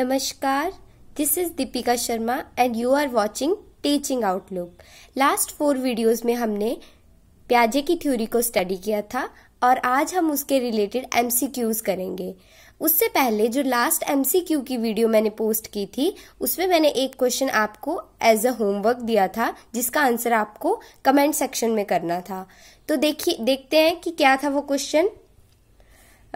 नमस्कार this is Deepika Sharma and you are watching teaching outlook last four videos में हमने प्याजे की थ्योरी को स्टडी किया था और आज हम उसके रिलेटेड एमसीक्यूज करेंगे उससे पहले जो लास्ट एमसीक्यू की वीडियो मैंने पोस्ट की थी उसमें मैंने एक क्वेश्चन आपको एज अ होमवर्क दिया था जिसका आंसर आपको कमेंट सेक्शन में करना था तो देखिए देखते हैं कि क्या था वो क्वेश्चन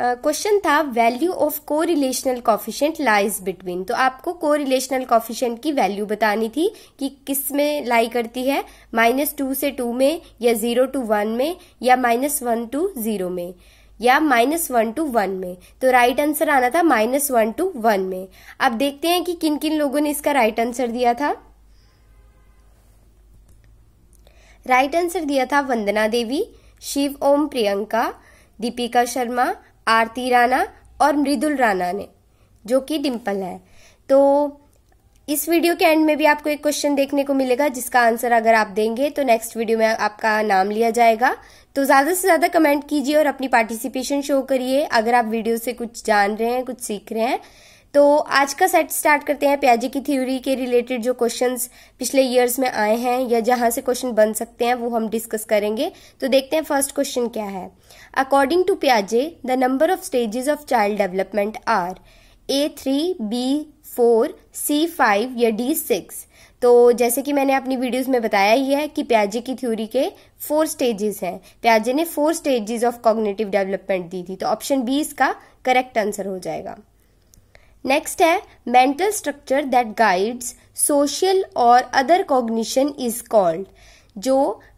क्वेश्चन था value of correlational coefficient lies between तो आपको को रिलेशनल कॉफिशेंट की वैल्यू बतानी थी कि किस में लाई करती है माइनस टू से टू में या जीरो टू वन में या माइनस वन टू जीरो में या माइनस वन टू वन में तो राइट आंसर आना था माइनस वन टू वन में अब देखते हैं कि किन किन लोगों ने इसका राइट आंसर दिया था राइट आंसर दिया था वंदना देवी शिव ओम प्रियंका दीपिका शर्मा आरती राणा और मृदुल राणा ने जो कि डिम्पल है तो इस वीडियो के एंड में भी आपको एक क्वेश्चन देखने को मिलेगा जिसका आंसर अगर आप देंगे तो नेक्स्ट वीडियो में आपका नाम लिया जाएगा तो ज़्यादा से ज़्यादा कमेंट कीजिए और अपनी पार्टिसिपेशन शो करिए अगर आप वीडियो से कुछ जान रहे हैं कुछ सीख रहे हैं तो आज का सेट स्टार्ट करते हैं प्याजे की थ्योरी के रिलेटेड जो क्वेश्चंस पिछले ईयर्स में आए हैं या जहां से क्वेश्चन बन सकते हैं वो हम डिस्कस करेंगे तो देखते हैं फर्स्ट क्वेश्चन क्या है अकॉर्डिंग टू प्याजे the number of stages of child development are A three B four C five या डी सिक्स तो जैसे कि मैंने अपनी वीडियोस में बताया ही है कि प्याजे की थ्योरी के फोर स्टेजेस हैं प्याजे ने four stages of cognitive development दी थी तो ऑप्शन बी इसका करेक्ट आंसर हो जाएगा नेक्स्ट है mental structure that guides social और अदर कॉग्निशन इज कॉल्ड जो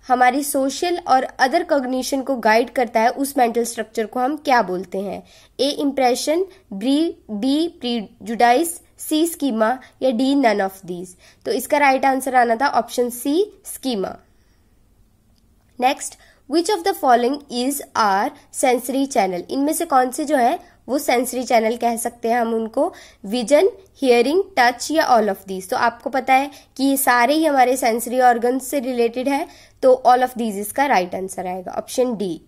हमारी सोशल और अदर कॉग्निशन को गाइड करता है उस मेंटल स्ट्रक्चर को हम क्या बोलते हैं A impression B B prejudice C schema या डी नन ऑफ दीज तो इसका राइट right आंसर आना था option C schema next which of the following is are sensory channel इनमें से कौन से जो है वो सेंसरी चैनल कह सकते हैं हम उनको विजन हियरिंग टच या ऑल ऑफ दीज तो आपको पता है कि ये सारे ही हमारे सेंसरी ऑर्गन से रिलेटेड है तो ऑल ऑफ दीज इसका राइट आंसर आएगा option D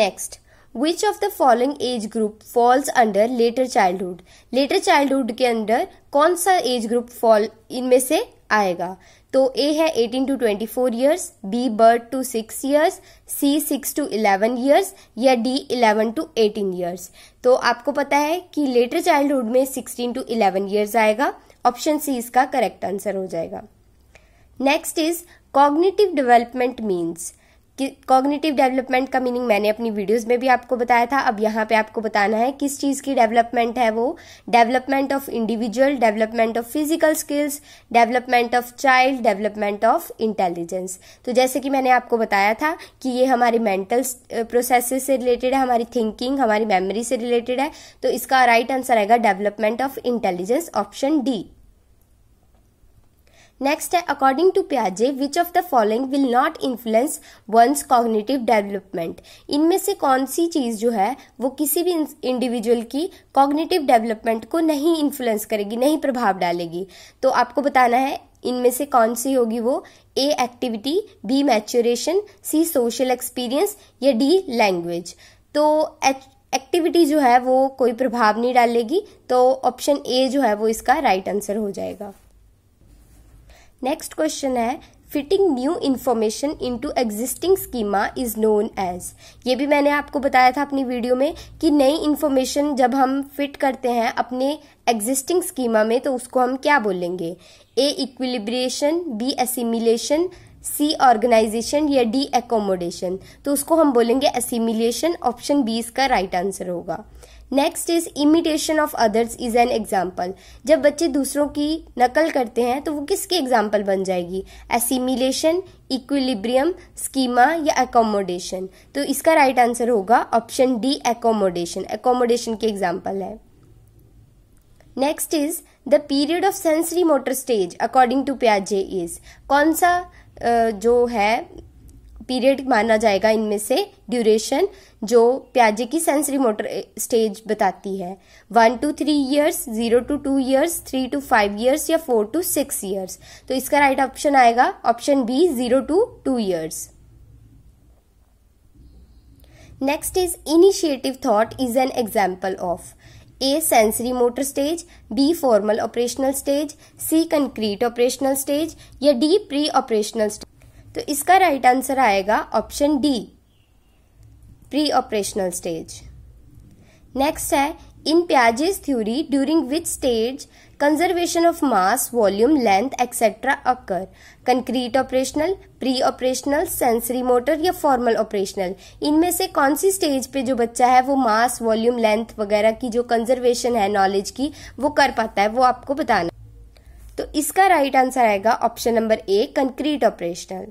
next which of the following age group falls under later childhood later childhood के अंडर कौन सा एज ग्रुप फॉल इनमें से आएगा तो ए है 18 to 24 years B birth to 6 years C 6 to 11 years या डी 11 टू 18 ईयर्स तो आपको पता है कि लेटर चाइल्डहुड में 16 टू 11 ईयर्स आएगा ऑप्शन सी इसका करेक्ट आंसर हो जाएगा next is cognitive development means कि कॉग्निटिव डेवलपमेंट का मीनिंग मैंने अपनी वीडियोस में भी आपको बताया था अब यहाँ पे आपको बताना है किस चीज़ की डेवलपमेंट है वो development of individual development of physical skills development of child development of intelligence तो जैसे कि मैंने आपको बताया था कि ये हमारी मेंटल प्रोसेस से रिलेटेड है हमारी थिंकिंग हमारी मेमोरी से रिलेटेड है तो इसका राइट आंसर आएगा development of intelligence option D next है अकॉर्डिंग टू प्याजे which of the following will not influence one's cognitive development इनमें से कौन सी चीज़ जो है वो किसी भी इंडिविजुअल की कॉग्निटिव डेवलपमेंट को नहीं इन्फ्लुएंस करेगी नहीं प्रभाव डालेगी तो आपको बताना है इनमें से कौन सी होगी वो A activity B maturation C social experience या डी लैंग्वेज तो एक्टिविटी जो है वो कोई प्रभाव नहीं डालेगी तो ऑप्शन ए जो है वो इसका राइट right आंसर हो जाएगा नेक्स्ट क्वेश्चन है fitting new information into existing schema is known as ये भी मैंने आपको बताया था अपनी वीडियो में कि नई इन्फॉर्मेशन जब हम फिट करते हैं अपने एग्जिस्टिंग स्कीमा में तो उसको हम क्या बोलेंगे A equilibration B assimilation C organization या डी एकोमोडेशन तो उसको हम बोलेंगे असिमिलेशन ऑप्शन बी इसका राइट आंसर होगा next is imitation of others is an example जब बच्चे दूसरों की नकल करते हैं तो वो किसकी एग्जाम्पल बन जाएगी एसिमिलेशन इक्विलिब्रियम स्कीमा या एकोमोडेशन तो इसका राइट right आंसर होगा ऑप्शन डी एकोमोडेशन एकोमोडेशन की एग्जाम्पल है next is the period of sensory motor stage according to प्याजे इज कौन सा जो है पीरियड माना जाएगा इनमें से ड्यूरेशन जो प्याजे की सेंसरी मोटर स्टेज बताती है one two three years zero to two years three to five years या फोर टू सिक्स ईयर्स तो इसका राइट ऑप्शन आएगा option B zero to two years next is initiative thought is an example of A sensory motor stage B formal operational stage C concrete operational stage या D pre operational stage तो इसका right answer आएगा option D pre operational stage next है इन प्याजेज theory during which stage conservation of mass volume length etcetera occur concrete operational pre operational sensory motor या formal operational इनमें से कौन सी stage पे जो बच्चा है वो मास वॉल्यूम लेंथ वगैरह की जो कंजर्वेशन है नॉलेज की वो कर पाता है वो आपको बताना तो इसका राइट आंसर आएगा option number A concrete operational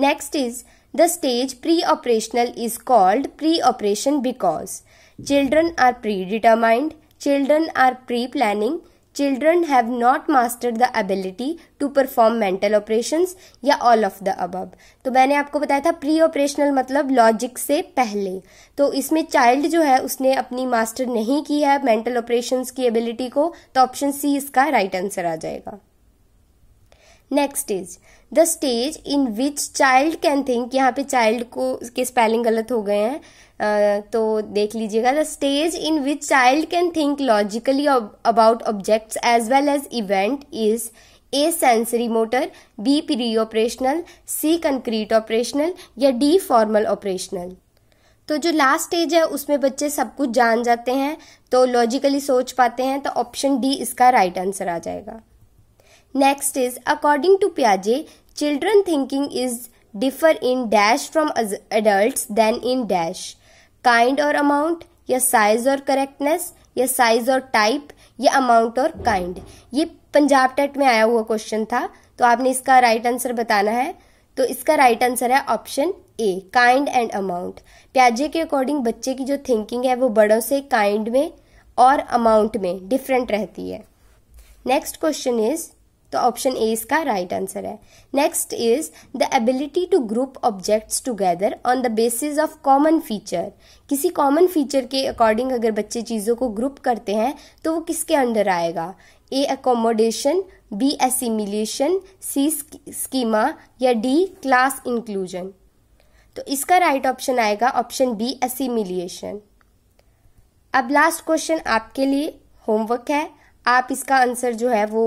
next is the stage pre operational is called pre operation because children are pre determined children are pre planning children have not mastered the ability to perform mental operation या all of the above तो मैंने आपको बताया था pre operational मतलब logic से पहले तो इसमें चाइल्ड जो है उसने अपनी मास्टर नहीं की है मेंटल ऑपरेशन की एबिलिटी को तो ऑप्शन सी इसका राइट right आंसर आ जाएगा next is the stage in which child can think यहाँ पे चाइल्ड को के स्पेलिंग गलत हो गए हैं तो देख लीजिएगा the stage in which child can think logically about objects as well as event is A sensory motor B pre operational C concrete operational या डी फॉर्मल ऑपरेशनल तो जो लास्ट स्टेज है उसमें बच्चे सब कुछ जान जाते हैं तो लॉजिकली सोच पाते हैं तो ऑप्शन डी इसका राइट आंसर आ जाएगा नेक्स्ट इज अकॉर्डिंग टू प्याजे children thinking is differ in dash from adult than in dash kind और अमाउंट या साइज और करेक्टनेस या साइज और टाइप या अमाउंट और काइंड ये पंजाब टेट में आया हुआ क्वेश्चन था तो आपने इसका राइट right आंसर बताना है तो इसका राइट right आंसर है option A kind and amount प्याजे के अकॉर्डिंग बच्चे की जो थिंकिंग है वो बड़ों से काइंड में और अमाउंट में डिफरेंट रहती है नेक्स्ट क्वेश्चन इज तो ऑप्शन ए इसका राइट आंसर है next is the ability to group objects together on the basis of common feature किसी कॉमन फीचर के अकॉर्डिंग अगर बच्चे चीज़ों को ग्रुप करते हैं तो वो किसके अंडर आएगा A accommodation B assimilation C schema या डी क्लास इंक्लूजन तो इसका राइट right ऑप्शन आएगा ऑप्शन बी एसिमिलिएशन अब लास्ट क्वेश्चन आपके लिए होमवर्क है आप इसका आंसर जो है वो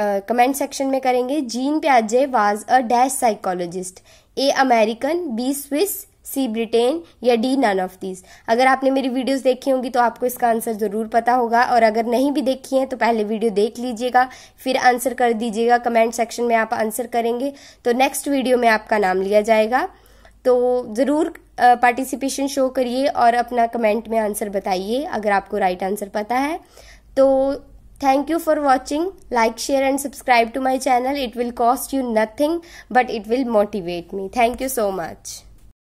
कमेंट सेक्शन में करेंगे जीन प्याजे was a dash psychologist A American B Swiss C Britain या डी नन ऑफ दीज अगर आपने मेरी वीडियोस देखी होंगी तो आपको इसका आंसर ज़रूर पता होगा और अगर नहीं भी देखी है तो पहले वीडियो देख लीजिएगा फिर आंसर कर दीजिएगा कमेंट सेक्शन में आप आंसर करेंगे तो नेक्स्ट वीडियो में आपका नाम लिया जाएगा तो ज़रूर पार्टिसिपेशन शो करिए और अपना कमेंट में आंसर बताइए अगर आपको राइट right आंसर पता है तो Thank you for watching. Like, share and subscribe to my channel. It will cost you nothing but it will motivate me. Thank you so much.